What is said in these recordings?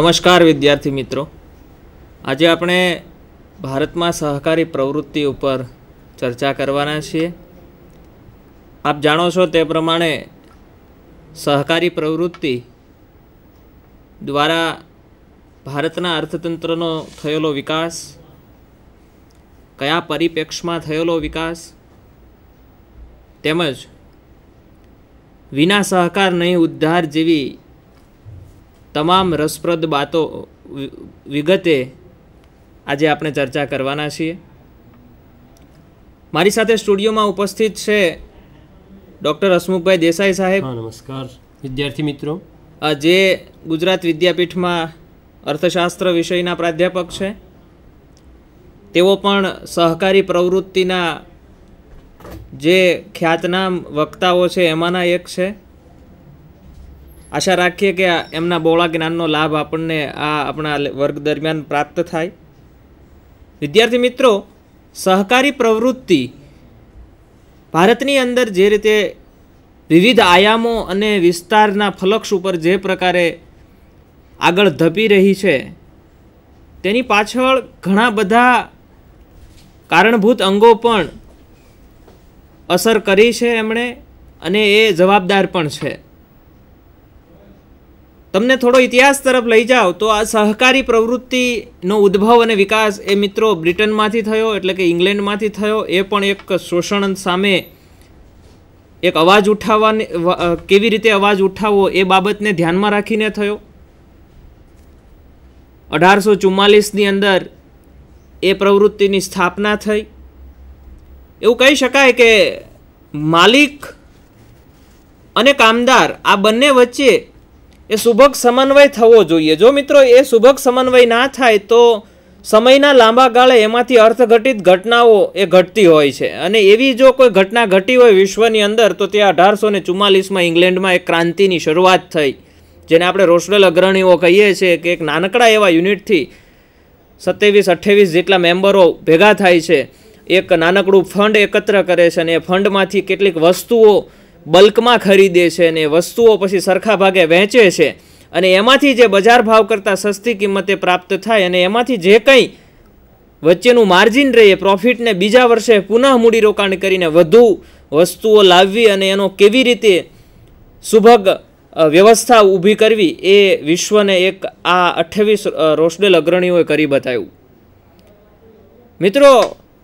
નમસ્કાર વિદ્યાર્થી મિત્રો આજે આપણે ભારતમાં સહકારી પ્રવૃત્તિ ઉપર ચર્ચા કરવાના છીએ આપ જાણો છો તે પ્રમાણે સહકારી પ્રવૃત્તિ દ્વારા ભારતના અર્થતંત્રનો થયેલો વિકાસ કયા પરિપ્રેક્ષમાં થયેલો વિકાસ તેમજ વિના સહકાર નહીં ઉદ્ધાર જેવી તમામ રસપ્રદ બાતો વિગતે આજે આપણે ચર્ચા કરવાના છીએ મારી સાથે સ્ટુડિયોમાં ઉપસ્થિત છે ડૉક્ટર હસમુખભાઈ દેસાઈ સાહેબ નમસ્કાર વિદ્યાર્થી મિત્રો જે ગુજરાત વિદ્યાપીઠમાં અર્થશાસ્ત્ર વિષયના પ્રાધ્યાપક છે તેઓ પણ સહકારી પ્રવૃત્તિના જે ખ્યાતનામ વક્તાઓ છે એમાંના એક છે આશા રાખીએ કે એમના બોળા જ્ઞાનનો લાભ આપણને આ આપણા વર્ગ દરમિયાન પ્રાપ્ત થાય વિદ્યાર્થી મિત્રો સહકારી પ્રવૃત્તિ ભારતની અંદર જે રીતે વિવિધ આયામો અને વિસ્તારના ફલક્ષ ઉપર જે પ્રકારે આગળ ધપી રહી છે તેની પાછળ ઘણા બધા કારણભૂત અંગો પણ અસર કરી છે એમણે અને એ જવાબદાર પણ છે તમને થોડો ઇતિહાસ તરફ લઈ જાઓ તો આ સહકારી પ્રવૃત્તિનો ઉદ્ભવ અને વિકાસ એ મિત્રો બ્રિટનમાંથી થયો એટલે કે ઇંગ્લેન્ડમાંથી થયો એ પણ એક શોષણ સામે એક અવાજ ઉઠાવવાની કેવી રીતે અવાજ ઉઠાવવો એ બાબતને ધ્યાનમાં રાખીને થયો અઢારસો ચુમ્માલીસની અંદર એ પ્રવૃત્તિની સ્થાપના થઈ એવું કહી શકાય કે માલિક અને કામદાર આ બંને વચ્ચે એ સુભગ સમન્વય થવો જોઈએ જો મિત્રો એ સુભગ સમન્વય ના થાય તો સમયના લાંબા ગાળે એમાંથી અર્થઘટિત ઘટનાઓ એ ઘટતી હોય છે અને એવી જો કોઈ ઘટના ઘટી હોય વિશ્વની અંદર તો તે અઢારસો ને ચુમ્માલીસમાં ઇંગ્લેન્ડમાં એક ક્રાંતિની શરૂઆત થઈ જેને આપણે રોશનલ અગ્રણીઓ કહીએ છીએ કે એક નાનકડા એવા યુનિટથી સત્યાવીસ અઠ્યાવીસ જેટલા મેમ્બરો ભેગા થાય છે એક નાનકડું ફંડ એકત્ર કરે છે અને એ ફંડમાંથી કેટલીક વસ્તુઓ બલ્કમાં ખરીદે છે અને વસ્તુઓ પછી સરખા ભાગે વહેંચે છે અને એમાંથી જે બજાર ભાવ કરતાં સસ્તી કિંમતે પ્રાપ્ત થાય અને એમાંથી જે કંઈ વચ્ચેનું માર્જિન રહે પ્રોફિટને બીજા વર્ષે પુનઃ મૂડીરોકાણ કરીને વધુ વસ્તુઓ લાવવી અને એનો કેવી રીતે સુભગ વ્યવસ્થા ઊભી કરવી એ વિશ્વને એક આ અઠ્ઠાવીસ રોશડેલ અગ્રણીઓએ કરી બતાવ્યું મિત્રો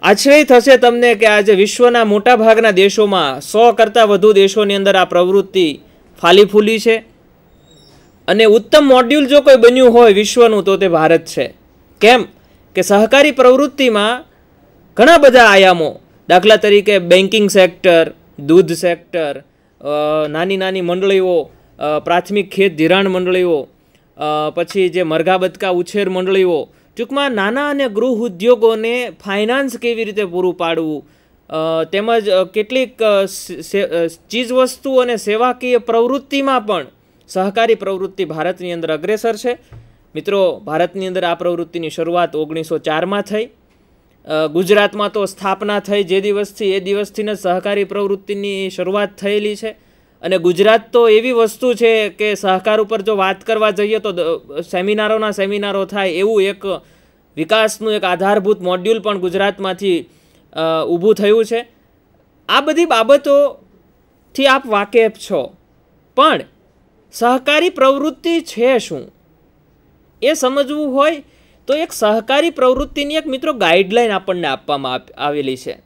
આશ્ચર્ય થશે તમને કે આજે વિશ્વના મોટાભાગના દેશોમાં સો કરતાં વધુ દેશોની અંદર આ પ્રવૃત્તિ ફાલી ફૂલી છે અને ઉત્તમ મોડ્યુલ જો કોઈ બન્યું હોય વિશ્વનું તો તે ભારત છે કેમ કે સહકારી પ્રવૃત્તિમાં ઘણા બધા આયામો દાખલા તરીકે બેન્કિંગ સેક્ટર દૂધ સેક્ટર નાની નાની મંડળીઓ પ્રાથમિક ખેત ધિરાણ મંડળીઓ પછી જે મરઘા બતકા ઉછેર મંડળીઓ ટૂંકમાં નાના અને ગૃહ ઉદ્યોગોને ફાઇનાન્સ કેવી રીતે પૂરું પાડવું તેમજ કેટલીક ચીજવસ્તુ અને સેવાકીય પ્રવૃત્તિમાં પણ સહકારી પ્રવૃત્તિ ભારતની અંદર અગ્રેસર છે મિત્રો ભારતની અંદર આ પ્રવૃત્તિની શરૂઆત ઓગણીસો ચારમાં થઈ ગુજરાતમાં તો સ્થાપના થઈ જે દિવસથી એ દિવસથી જ સહકારી પ્રવૃત્તિની શરૂઆત થયેલી છે અને ગુજરાત તો એવી વસ્તુ છે કે સહકાર ઉપર જો વાત કરવા જઈએ તો સેમિનારોના સેમિનારો થાય એવું એક વિકાસનું એક આધારભૂત મોડ્યુલ પણ ગુજરાતમાંથી ઊભું થયું છે આ બધી બાબતોથી આપ વાકેફ છો પણ સહકારી પ્રવૃત્તિ છે શું એ સમજવું હોય તો એક સહકારી પ્રવૃત્તિની એક મિત્રો ગાઈડલાઈન આપણને આપવામાં આવેલી છે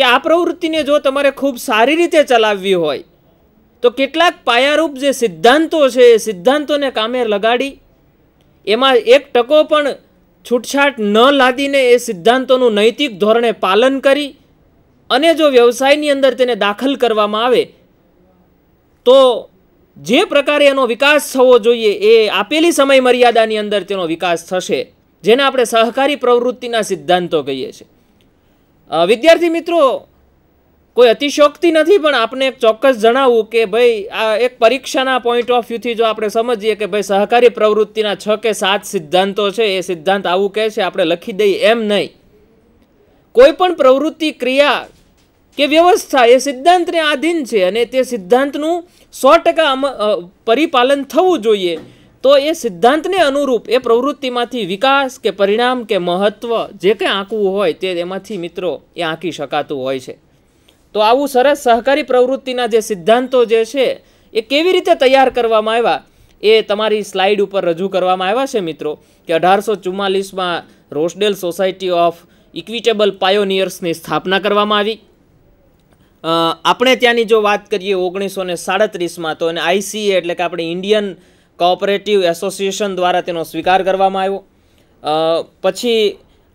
કે આ પ્રવૃત્તિને જો તમારે ખૂબ સારી રીતે ચલાવવી હોય તો કેટલાક પાયારૂપ જે સિદ્ધાંતો છે એ સિદ્ધાંતોને કામે લગાડી એમાં એક ટકો પણ છૂટછાટ ન લાદીને એ સિદ્ધાંતોનું નૈતિક ધોરણે પાલન કરી અને જો વ્યવસાયની અંદર તેને દાખલ કરવામાં આવે તો જે પ્રકારે એનો વિકાસ થવો જોઈએ એ આપેલી સમય મર્યાદાની અંદર તેનો વિકાસ થશે જેને આપણે સહકારી પ્રવૃત્તિના સિદ્ધાંતો કહીએ છીએ વિદ્યાર્થી મિત્રો કોઈ અતિશોક્તિ નથી પણ આપણે એક ચોક્કસ જણાવવું કે ભાઈ આ એક પરીક્ષાના પોઈન્ટ ઓફ વ્યૂથી જો આપણે સમજીએ કે ભાઈ સહકારી પ્રવૃત્તિના છ કે સાત સિદ્ધાંતો છે એ સિદ્ધાંત આવું કહે છે આપણે લખી દઈએ એમ નહીં કોઈ પણ પ્રવૃત્તિ ક્રિયા કે વ્યવસ્થા એ સિદ્ધાંતને આધીન છે અને તે સિદ્ધાંતનું સો ટકા પરિપાલન થવું જોઈએ તો એ સિદ્ધાંતને અનુરૂપ એ પ્રવૃત્તિમાંથી વિકાસ કે પરિણામ કે મહત્ત્વ જે કંઈ આંકવું હોય તે એમાંથી મિત્રો એ આંકી શકાતું હોય છે તો આવું સરસ સહકારી પ્રવૃત્તિના જે સિદ્ધાંતો જે છે એ કેવી રીતે તૈયાર કરવામાં આવ્યા એ તમારી સ્લાઇડ ઉપર રજૂ કરવામાં આવ્યા છે મિત્રો કે અઢારસો ચુમ્માલીસમાં રોસડેલ સોસાયટી ઓફ ઇક્વિટેબલ પાયોનિયર્સની સ્થાપના કરવામાં આવી આપણે ત્યાંની જો વાત કરીએ ઓગણીસો ને સાડત્રીસમાં તો એને આઈસીએ એટલે કે આપણે ઇન્ડિયન કોઓપરેટિવ એસોસિએશન દ્વારા તેનો સ્વીકાર કરવામાં આવ્યો પછી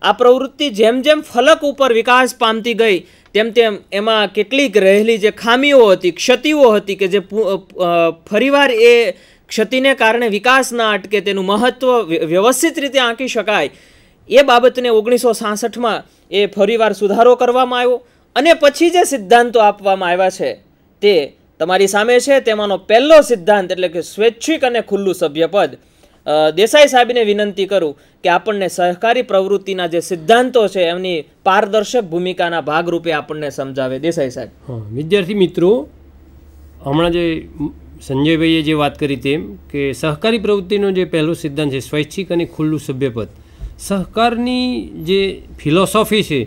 આ પ્રવૃત્તિ જેમ જેમ ફલક ઉપર વિકાસ પામતી ગઈ તેમ તેમ એમાં કેટલીક રહેલી જે ખામીઓ હતી ક્ષતિઓ હતી કે જે ફરીવાર એ ક્ષતિને કારણે વિકાસ ના અટકે તેનું મહત્ત્વ વ્યવસ્થિત રીતે આંકી શકાય એ બાબતને ઓગણીસો સાસઠમાં એ ફરીવાર સુધારો કરવામાં આવ્યો અને પછી જે સિદ્ધાંતો આપવામાં આવ્યા છે તે તમારી સામે છે તેમાંનો પહેલો સિદ્ધાંત એટલે કે સ્વૈચ્છિક અને ખુલ્લું સભ્યપદ દેસાઈ સાહેબને વિનંતી કરું કે આપણને સહકારી પ્રવૃત્તિના જે સિદ્ધાંતો છે એમની પારદર્શક ભૂમિકાના ભાગરૂપે આપણને સમજાવે દેસાઈ સાહેબ વિદ્યાર્થી મિત્રો હમણાં જે સંજયભાઈએ જે વાત કરી તેમ કે સહકારી પ્રવૃત્તિનો જે પહેલો સિદ્ધાંત છે સ્વૈચ્છિક અને ખુલ્લું સભ્યપદ સહકારની જે ફિલોસોફી છે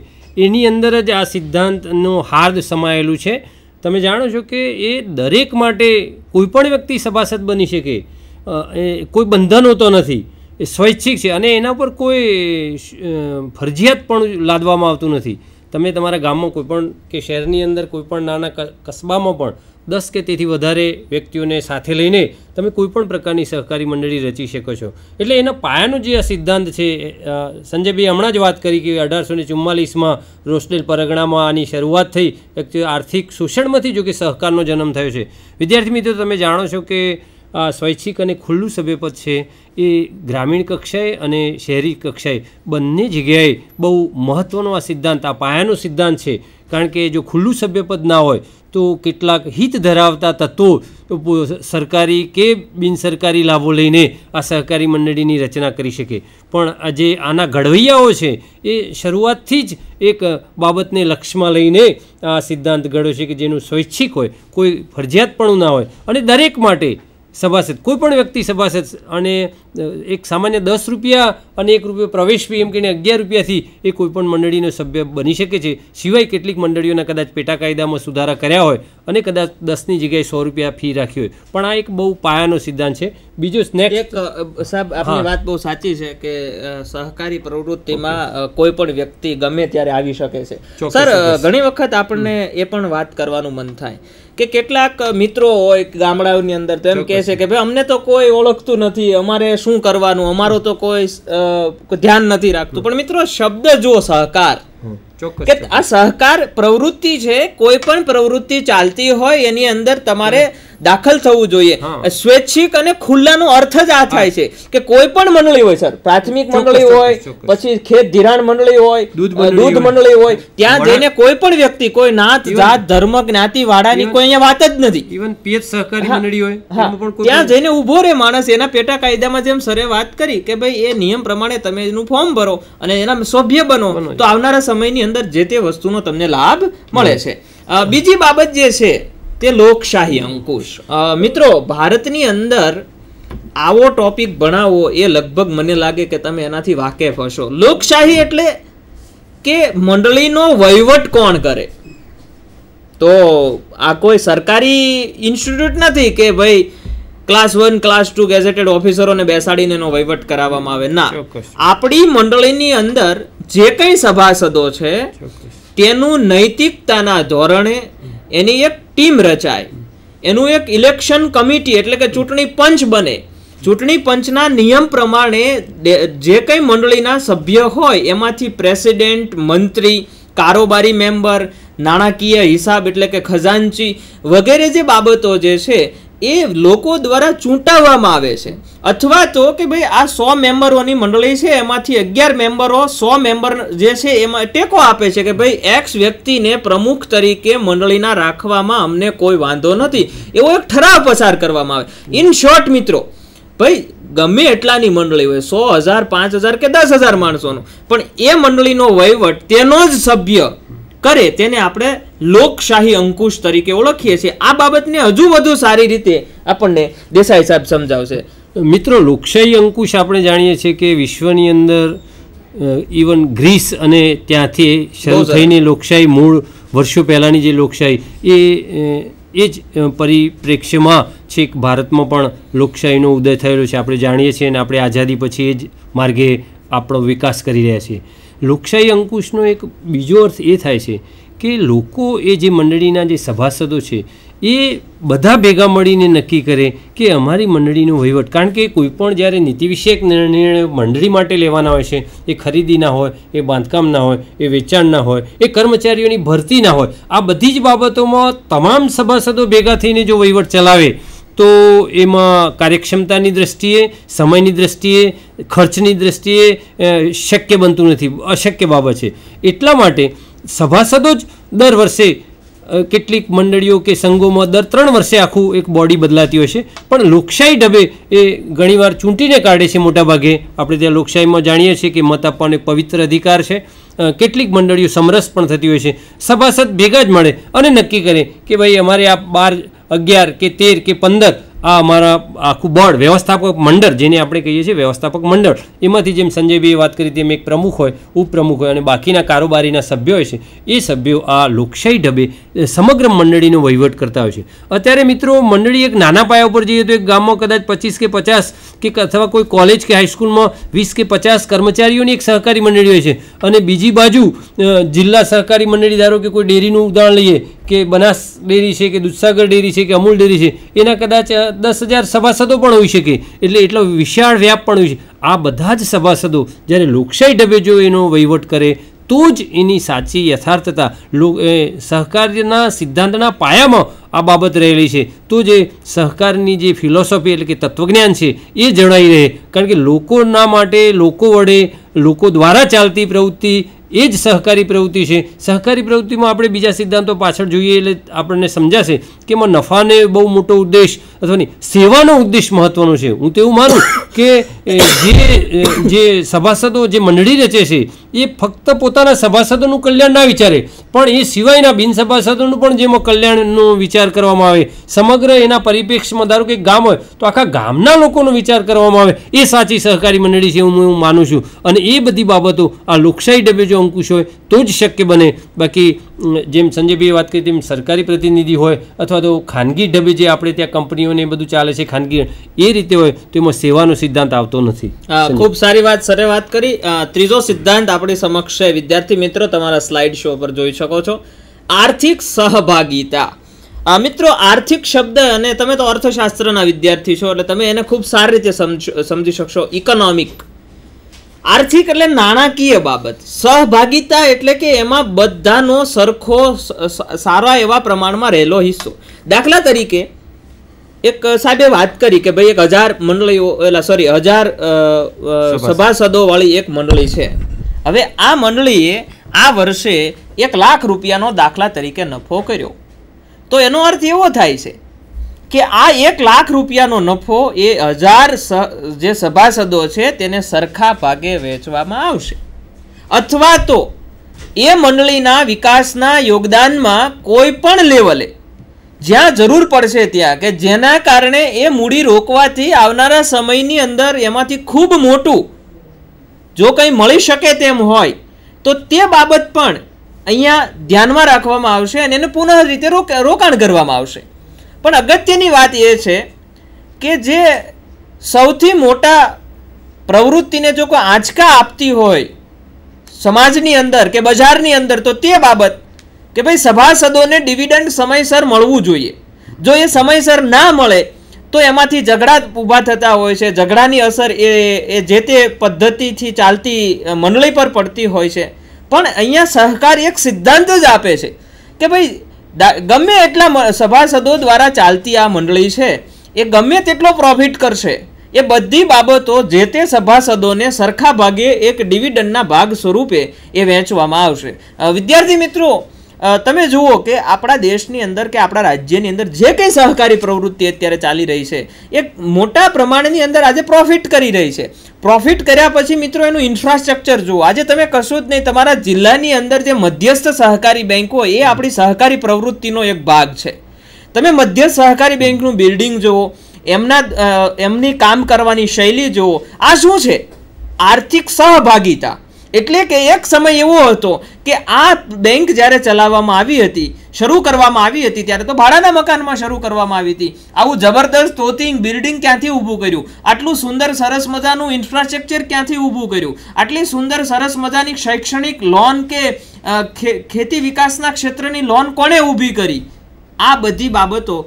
એની અંદર જ આ સિદ્ધાંતનો હાર્દ સમાયેલું છે તમે જાણો છો કે એ દરેક માટે કોઈપણ વ્યક્તિ સભાસદ બની શકે એ કોઈ બંધન હોતો નથી એ સ્વૈચ્છિક છે અને એના પર કોઈ ફરજિયાત પણ લાદવામાં આવતું નથી તમે તમારા ગામમાં કોઈપણ કે શહેરની અંદર કોઈપણ નાના કસ્બામાં પણ દસ કે તેથી વધારે વ્યક્તિઓને સાથે લઈને તમે કોઈપણ પ્રકારની સહકારી મંડળી રચી શકો છો એટલે એના પાયાનો જે આ સિદ્ધાંત છે સંજયભાઈ હમણાં જ વાત કરી કે અઢારસો ને ચુમ્માલીસમાં રોસ્ટેલ પરગણામાં આની શરૂઆત થઈ આર્થિક શોષણમાંથી જો કે સહકારનો જન્મ થયો છે વિદ્યાર્થી મિત્રો તમે જાણો છો કે આ સ્વૈચ્છિક અને ખુલ્લું સભ્યપદ છે એ ગ્રામીણ કક્ષાએ અને શહેરી કક્ષાએ બંને જગ્યાએ બહુ મહત્ત્વનો આ સિદ્ધાંત આ પાયાનો સિદ્ધાંત છે કારણ કે જો ખુલ્લું સભ્યપદ ના હોય તો કેટલાક હિત ધરાવતા તત્વો સરકારી કે બિનસરકારી લાભો લઈને આ સહકારી મંડળીની રચના કરી શકે પણ આ જે આના ઘડવૈયાઓ છે એ શરૂઆતથી જ એક બાબતને લક્ષમાં લઈને આ સિદ્ધાંત ઘડ્યો છે કે જેનું સ્વૈચ્છિક હોય કોઈ ફરજિયાતપણું ના હોય અને દરેક માટે સભાસદ કોઈ પણ વ્યક્તિ સભાસદ અને એક સામાન્ય દસ રૂપિયા અને એક રૂપિયો પ્રવેશ ફી એમ કહીને અગિયાર રૂપિયાથી એ કોઈપણ મંડળીનો સભ્ય બની શકે છે સિવાય કેટલીક મંડળીઓના કદાચ પેટા કાયદામાં સુધારા કર્યા હોય અને કદાચ દસની જગ્યાએ સો રૂપિયા ફી રાખી હોય પણ આ એક બહુ પાયાનો સિદ્ધાંત છે બીજો એક સાહેબ આપની વાત બહુ સાચી છે કે સહકારી પ્રવૃત્તિમાં કોઈ પણ વ્યક્તિ ગમે ત્યારે આવી શકે છે સર ઘણી વખત આપણને એ પણ વાત કરવાનું મન થાય કે કેટલાક મિત્રો હોય ગામડાઓની અંદર તો એમ કહે છે કે ભાઈ અમને તો કોઈ ઓળખતું નથી અમારે શું કરવાનું અમારો તો કોઈ ધ્યાન નથી રાખતું પણ મિત્રો શબ્દ જુઓ સહકાર કે આ સહકાર પ્રવૃત્તિ છે કોઈ પણ પ્રવૃત્તિ ચાલતી હોય એની અંદર તમારે દાખલ થવું જોઈએ સ્વૈચ્છિક અને ખુલ્લાનો અર્થ જ આ થાય છે કે કોઈ પણ મંડળી હોય સર પ્રાથમિક મંડળી હોય પછી ખેત ધિરાણ મંડળી હોય દૂધ મંડળી હોય ત્યાં જઈને કોઈ પણ વ્યક્તિ કોઈ નાત જાત ધર્મ જ્ઞાતિ વાળાની કોઈ અહીંયા વાત જ નથી ઇવન પીએચ સહકારી મંડળી હોય ત્યાં જઈને ઊભો રહે માણસ એના પેટા કાયદામાં જેમ સરે વાત કરી કે ભાઈ એ નિયમ પ્રમાણે તમે એનું ફોર્મ ભરો અને એના સભ્ય બનો તો આવનારા સમયની અંદર જે તે વસ્તુનો તમને લાભ મળે છે બીજી બાબત જે છે તે લોકશાહી અંકુશ મિત્રો ભારતની અંદર આવો ટોપિક ભણાવો એ લગભગ મને લાગે કે તમે એનાથી વાકેફ હશો લોકશાહી એટલે કે મંડળીનો વહીવટ કોણ કરે તો આ કોઈ સરકારી ઇન્સ્ટિટ્યૂટ નથી કે ભાઈ class one class two gazetted ઓફિસરોને બેસાડીને એનો વહીવટ કરાવવામાં આવે ના આપણી મંડળીની અંદર જે કંઈ સભાસદો છે તેનું નૈતિકતાના ધોરણે એની એક ટીમ રચાય એનું એક ઇલેક્શન કમિટી એટલે કે ચૂંટણી પંચ બને ચૂંટણી પંચના નિયમ પ્રમાણે જે કંઈ મંડળીના સભ્ય હોય એમાંથી પ્રેસિડેન્ટ મંત્રી કારોબારી મેમ્બર નાણાકીય હિસાબ એટલે કે ખજાનચી વગેરે જે બાબતો જે છે એ લોકો દ્વારા ચૂંટાવવામાં આવે છે અથવા તો કે ભાઈ આ સો મેમ્બરોની મંડળી છે એમાંથી અગિયાર મેમ્બરો સો મેમ્બર જે છે એમાં ટેકો આપે છે કે ભાઈ એક્સ વ્યક્તિને પ્રમુખ તરીકે મંડળીના રાખવામાં અમને કોઈ વાંધો નથી એવો એક ઠરાવ પસાર કરવામાં આવે ઇન શોર્ટ મિત્રો ભાઈ ગમે એટલાની મંડળી હોય સો હજાર પાંચ હજાર કે દસ હજાર માણસોનું પણ એ મંડળીનો વહીવટ તેનો જ સભ્ય કરે તેને આપણે લોકશાહી અંકુશ તરીકે ઓળખીએ છીએ આ બાબતને હજુ વધુ સારી રીતે આપણને દેસાઈ સાહેબ સમજાવશે મિત્રો લોકશાહી અંકુશ આપણે જાણીએ છીએ કે વિશ્વની અંદર ઇવન ગ્રીસ અને ત્યાંથી શરૂ થઈને લોકશાહી મૂળ વર્ષો પહેલાંની જે લોકશાહી એ એ જ પરિપ્રેક્ષ્યમાં છેક ભારતમાં પણ લોકશાહીનો ઉદય થયેલો છે આપણે જાણીએ છીએ અને આપણે આઝાદી પછી એ જ માર્ગે આપણો વિકાસ કરી રહ્યા છીએ લોકશાહી અંકુશનો એક બીજો અર્થ એ થાય છે કે લોકો એ જે મંડળીના જે સભાસદો છે એ બધા ભેગા મળીને નક્કી કરે કે અમારી મંડળીનો વહીવટ કારણ કે કોઈપણ જ્યારે નીતિ વિષયક નિર્ણય મંડળી માટે લેવાના હોય છે એ ખરીદીના હોય એ બાંધકામના હોય એ વેચાણના હોય એ કર્મચારીઓની ભરતીના હોય આ બધી જ બાબતોમાં તમામ સભાસદો ભેગા થઈને જો વહીવટ ચલાવે તો એમાં કાર્યક્ષમતાની દ્રષ્ટિએ સમયની દ્રષ્ટિએ ખર્ચની દ્રષ્ટિએ શક્ય બનતું નથી અશક્ય બાબત છે એટલા માટે સભાસદો જ દર વર્ષે કેટલીક મંડળીઓ કે સંઘોમાં દર ત્રણ વર્ષે આખું એક બોડી બદલાતી હોય છે પણ લોકશાહી ઢબે એ ઘણીવાર ચૂંટીને કાઢે છે મોટાભાગે આપણે ત્યાં લોકશાહીમાં જાણીએ છીએ કે મત આપવાનો એક પવિત્ર અધિકાર છે કેટલીક મંડળીઓ સમરસ પણ થતી હોય છે સભાસદ ભેગા જ મળે અને નક્કી કરે કે ભાઈ અમારે આ બાર અગિયાર કે તેર કે પંદર આ અમારા આખું બોર્ડ વ્યવસ્થાપક મંડળ જેને આપણે કહીએ છીએ વ્યવસ્થાપક મંડળ એમાંથી જેમ સંજયભાઈએ વાત કરી તેમ એક પ્રમુખ હોય ઉપપ્રમુખ હોય અને બાકીના કારોબારીના સભ્યો હોય છે એ સભ્યો આ લોકશાહી ઢબે સમગ્ર મંડળીનો વહીવટ કરતા હોય છે અત્યારે મિત્રો મંડળી એક નાના પાયા ઉપર જઈએ તો એક ગામમાં કદાચ પચીસ કે પચાસ કે અથવા કોઈ કોલેજ કે હાઈસ્કૂલમાં વીસ કે પચાસ કર્મચારીઓની એક સહકારી મંડળી હોય છે અને બીજી બાજુ જિલ્લા સહકારી મંડળી ધારો કે કોઈ ડેરીનું ઉદાહરણ લઈએ કે બનાસ ડેરી છે કે દૂધસાગર ડેરી છે કે અમૂલ ડેરી છે એના કદાચ દસ હજાર સભાસદો પણ હોઈ શકે એટલે એટલો વિશાળ વ્યાપ પણ હોય છે આ બધા જ સભાસદો જ્યારે લોકશાહી ઢબે જો એનો વહીવટ કરે તો જ એની સાચી યથાર્થતા સહકારના સિદ્ધાંતના પાયામાં આ બાબત રહેલી છે તો જે સહકારની જે ફિલોસોફી એટલે કે તત્વજ્ઞાન છે એ જણાઈ રહે કારણ કે લોકોના માટે લોકો વડે લોકો દ્વારા ચાલતી પ્રવૃત્તિ એ જ સહકારી પ્રવૃત્તિ છે સહકારી પ્રવૃત્તિમાં આપણે બીજા સિદ્ધાંતો પાછળ જોઈએ એટલે આપણને સમજાશે કે એમાં નફાને બહુ મોટો ઉદ્દેશ અથવા નહીં સેવાનો ઉદ્દેશ મહત્ત્વનો છે હું તેવું માનું કે જે જે સભાસદો જે મંડળી રચે છે એ ફક્ત પોતાના સભાસદોનું કલ્યાણ ના વિચારે પણ એ સિવાયના બિનસભાસદોનું પણ જેમાં કલ્યાણનો વિચાર કરવામાં આવે સમગ્ર એના પરિપ્રેક્ષમાં ધારો કે ગામ હોય તો આખા ગામના લોકોનો વિચાર કરવામાં આવે એ સાચી સહકારી મંડળી છે હું હું માનું છું અને એ બધી બાબતો આ લોકશાહી ડબે જો અંકુશ હોય તો જ શક્ય બને બાકી જેમ સંજયભાઈએ વાત કરી તેમ સરકારી પ્રતિનિધિ હોય અથવા તો ખાનગી ઢબે જે આપણે ત્યાં કંપનીઓને બધું ચાલે છે ખાનગી એ રીતે હોય તો એમાં સેવાનો સિદ્ધાંત આવતો નથી ખૂબ સારી વાત સરે વાત કરી ત્રીજો સિદ્ધાંત આપણી સમક્ષ છે વિદ્યાર્થી મિત્રો તમારા સ્લાઇડ શો પર જોઈ શકો છો આર્થિક સહભાગીતા મિત્રો આર્થિક શબ્દ અને તમે તો અર્થશાસ્ત્રના વિદ્યાર્થી છો એટલે તમે એને ખૂબ સારી રીતે સમજી શકશો ઇકોનોમિક આર્થિક એટલે નાણાકીય બાબત સહભાગિતા એટલે કે એમાં બધાનો સરખો સારા એવા પ્રમાણમાં રહેલો હિસ્સો દાખલા તરીકે એક સાહેબે વાત કરી કે ભાઈ એક હજાર મંડળીઓ એટલે સોરી હજાર સભાસદોવાળી એક મંડળી છે હવે આ મંડળીએ આ વર્ષે એક લાખ રૂપિયાનો દાખલા તરીકે નફો કર્યો તો એનો અર્થ એવો થાય છે કે આ એક લાખ રૂપિયાનો નફો એ હજાર જે સભાસદો છે તેને સરખા ભાગે વેચવામાં આવશે અથવા તો એ મંડળીના વિકાસના યોગદાનમાં કોઈ પણ લેવલે જ્યાં જરૂર પડશે ત્યાં કે જેના કારણે એ મૂડી રોકવાથી આવનારા સમયની અંદર એમાંથી ખૂબ મોટું જો કંઈ મળી શકે તેમ હોય તો તે બાબત પણ અહીંયા ધ્યાનમાં રાખવામાં આવશે અને એને પુનઃ રીતે રોકાણ કરવામાં આવશે પણ અગત્યની વાત એ છે કે જે સૌથી મોટા પ્રવૃત્તિને જો કોઈ આંચકા આપતી હોય સમાજની અંદર કે બજારની અંદર તો તે બાબત કે ભાઈ સભાસદોને ડિવિડન્ડ સમયસર મળવું જોઈએ જો એ સમયસર ના મળે તો એમાંથી ઝઘડા ઊભા થતા હોય છે ઝઘડાની અસર એ એ જે તે પદ્ધતિથી ચાલતી મંડળી પર પડતી હોય છે પણ અહીંયા સહકાર એક સિદ્ધાંત જ આપે છે કે ભાઈ ગમે એટલા સભાસદો દ્વારા ચાલતી આ મંડળી છે એ ગમે તેટલો પ્રોફિટ કરશે એ બધી બાબતો જે તે સભાસદોને સરખા ભાગે એક ડિવિડન્ડના ભાગ સ્વરૂપે એ વહેંચવામાં આવશે વિદ્યાર્થી મિત્રો તમે જુઓ કે આપણા દેશની અંદર કે આપણા રાજ્યની અંદર જે કંઈ સહકારી પ્રવૃત્તિ અત્યારે ચાલી રહી છે એ મોટા પ્રમાણની અંદર આજે પ્રોફિટ કરી રહી છે પ્રોફિટ કર્યા પછી મિત્રો એનું ઇન્ફ્રાસ્ટ્રક્ચર જુઓ આજે તમે કશું જ નહીં તમારા જિલ્લાની અંદર જે મધ્યસ્થ સહકારી બેન્કો એ આપણી સહકારી પ્રવૃત્તિનો એક ભાગ છે તમે મધ્યસ્થ સહકારી બેન્કનું બિલ્ડિંગ જુઓ એમના એમની કામ કરવાની શૈલી જુઓ આ શું છે આર્થિક સહભાગિતા એટલે કે એક સમય એવો હતો કે આ બેંક જ્યારે ચલાવવામાં આવી હતી શરૂ કરવામાં આવી હતી ત્યારે તો ભાડાના મકાનમાં શરૂ કરવામાં આવી હતી આવું જબરદસ્ત કોચિંગ બિલ્ડિંગ ક્યાંથી ઊભું કર્યું આટલું સુંદર સરસ મજાનું ઇન્ફ્રાસ્ટ્રક્ચર ક્યાંથી ઊભું કર્યું આટલી સુંદર સરસ મજાની શૈક્ષણિક લોન કે ખેતી વિકાસના ક્ષેત્રની લોન કોણે ઊભી કરી આ બધી બાબતો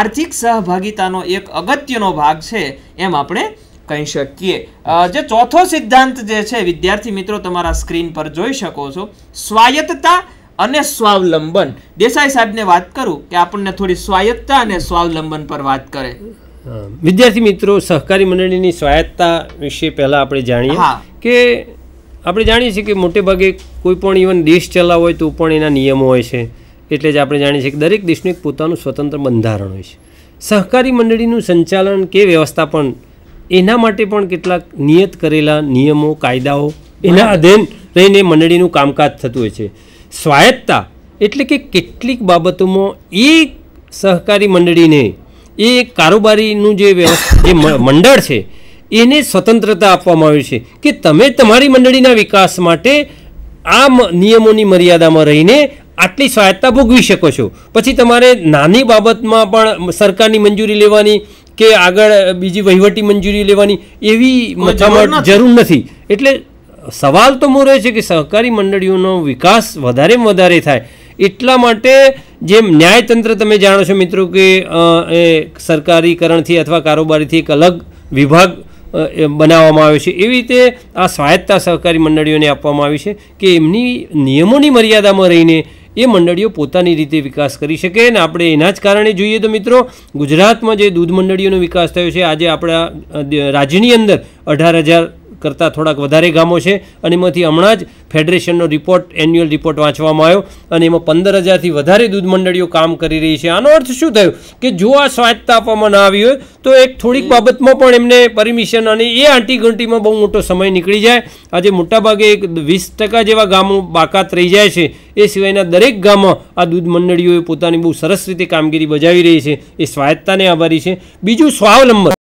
આર્થિક સહભાગિતાનો એક અગત્યનો ભાગ છે એમ આપણે કહી શકીએ જે ચોથો સિદ્ધાંત જે છે વિદ્યાર્થી મિત્રો તમારા સ્ક્રીન પર જોઈ શકો છો સ્વાયત્તતા અને સ્વાવલંબન દેસાઈ સાહેબને વાત કરું કે આપણને થોડી સ્વાયત્તતા અને સ્વાવલંબન પર વાત કરે વિદ્યાર્થી મિત્રો સહકારી મંડળીની સ્વાયત્તતા વિશે પહેલાં આપણે જાણીએ કે આપણે જાણીએ છીએ કે મોટે ભાગે કોઈ પણ ઇવન દેશ ચલાવ હોય તો પણ એના નિયમો હોય છે એટલે જ આપણે જાણીએ છીએ કે દરેક દેશનું એક પોતાનું સ્વતંત્ર બંધારણ હોય છે સહકારી મંડળીનું સંચાલન કે વ્યવસ્થાપન એના માટે પણ કેટલાક નિયત કરેલા નિયમો કાયદાઓ એના અધ્યયન રહીને મંડળીનું કામકાજ થતું હોય છે સ્વાયત્તતા એટલે કે કેટલીક બાબતોમાં એક સહકારી મંડળીને એ કારોબારીનું જે જે મંડળ છે એને સ્વતંત્રતા આપવામાં આવી છે કે તમે તમારી મંડળીના વિકાસ માટે આ નિયમોની મર્યાદામાં રહીને આટલી સહાયતા ભોગવી શકો છો પછી તમારે નાની બાબતમાં પણ સરકારની મંજૂરી લેવાની કે આગળ બીજી વહીવટી મંજૂરી લેવાની એવી મથામણ જરૂર નથી એટલે સવાલ તો મોરે છે કે સહકારી મંડળીઓનો વિકાસ વધારેમાં વધારે થાય એટલા માટે જેમ ન્યાયતંત્ર તમે જાણો છો મિત્રો કે એ સરકારીકરણથી અથવા કારોબારીથી એક અલગ વિભાગ બનાવવામાં આવ્યો છે એવી રીતે આ સ્વાયત્તા સહકારી મંડળીઓને આપવામાં આવી છે કે એમની નિયમોની મર્યાદામાં રહીને એ મંડળીઓ પોતાની રીતે વિકાસ કરી શકે અને આપણે એના જ કારણે જોઈએ તો મિત્રો ગુજરાતમાં જે દૂધ મંડળીઓનો વિકાસ થયો છે આજે આપણા રાજ્યની અંદર અઢાર હજાર કરતાં થોડાક વધારે ગામો છે અને એમાંથી હમણાં જ ફેડરેશનનો રિપોર્ટ એન્યુઅલ રિપોર્ટ વાંચવામાં આવ્યો અને એમાં પંદર હજારથી વધારે દૂધ મંડળીઓ કામ કરી રહી છે આનો અર્થ શું થયો કે જો આ સ્વાયત્તા આપવામાં ના આવી હોય તો એક થોડીક બાબતમાં પણ એમને પરમિશન અને એ આંટીઘંટીમાં બહુ મોટો સમય નીકળી જાય આજે મોટાભાગે એક વીસ ટકા જેવા ગામો બાકાત રહી જાય છે એ સિવાયના દરેક ગામમાં આ દૂધ મંડળીઓએ પોતાની બહુ સરસ રીતે કામગીરી બજાવી રહી છે એ સ્વાયત્તાને આભારી છે બીજું સ્વાવલંબન